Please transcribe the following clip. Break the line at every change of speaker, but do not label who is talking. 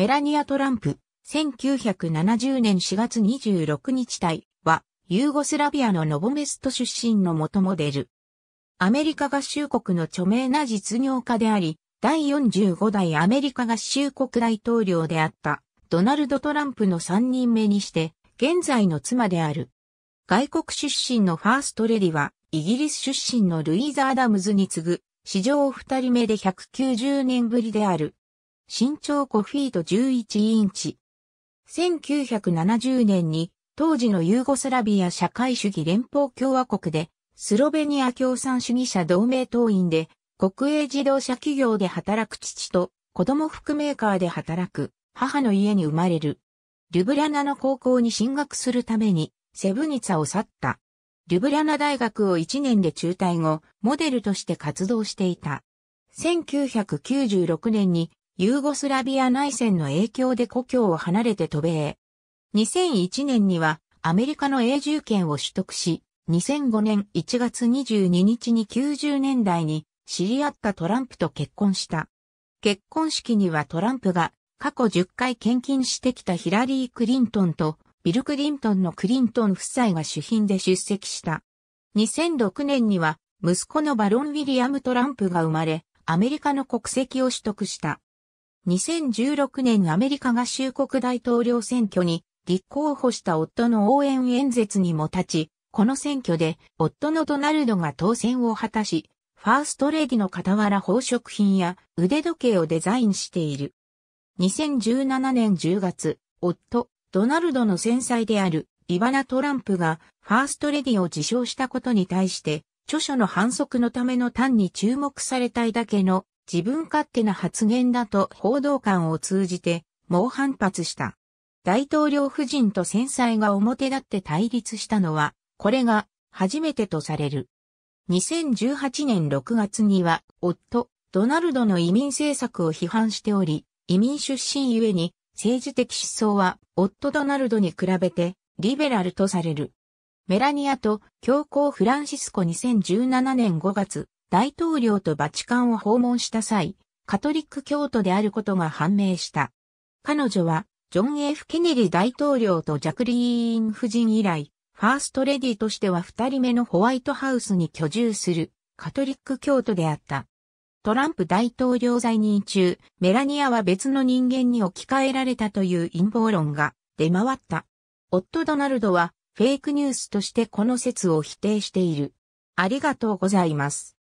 メラニア・トランプ、1970年4月26日隊は、ユーゴスラビアのノボメスト出身の元モデル。アメリカ合衆国の著名な実業家であり、第45代アメリカ合衆国大統領であったドナルド・トランプの3人目にして、現在の妻である。外国出身のファーストレディは、イギリス出身のルイーザ・アダムズに次ぐ、史上2人目で190年ぶりである。身長5フィート11インチ。1970年に当時のユーゴスラビア社会主義連邦共和国でスロベニア共産主義者同盟党員で国営自動車企業で働く父と子供服メーカーで働く母の家に生まれる。リュブラナの高校に進学するためにセブニツァを去った。リュブラナ大学を1年で中退後、モデルとして活動していた。1996年にユーゴスラビア内戦の影響で故郷を離れて渡米。2001年にはアメリカの永住権を取得し、2005年1月22日に90年代に知り合ったトランプと結婚した。結婚式にはトランプが過去10回献金してきたヒラリー・クリントンとビル・クリントンのクリントン夫妻が主賓で出席した。2006年には息子のバロン・ウィリアム・トランプが生まれ、アメリカの国籍を取得した。2016年アメリカ合衆国大統領選挙に立候補した夫の応援演説にも立ち、この選挙で夫のドナルドが当選を果たし、ファーストレディの傍ら宝飾品や腕時計をデザインしている。2017年10月、夫、ドナルドの戦災であるイバナ・トランプがファーストレディを自称したことに対して、著書の反則のための単に注目されたいだけの自分勝手な発言だと報道官を通じて猛反発した。大統領夫人と戦災が表立って対立したのは、これが初めてとされる。2018年6月には、夫、ドナルドの移民政策を批判しており、移民出身ゆえに、政治的思想は、夫ドナルドに比べて、リベラルとされる。メラニアと教皇フランシスコ2017年5月、大統領とバチカンを訪問した際、カトリック教徒であることが判明した。彼女は、ジョン・ F・ ケネディ大統領とジャクリーン夫人以来、ファーストレディとしては二人目のホワイトハウスに居住するカトリック教徒であった。トランプ大統領在任中、メラニアは別の人間に置き換えられたという陰謀論が出回った。夫ドナルドはフェイクニュースとしてこの説を否定している。ありがとうございます。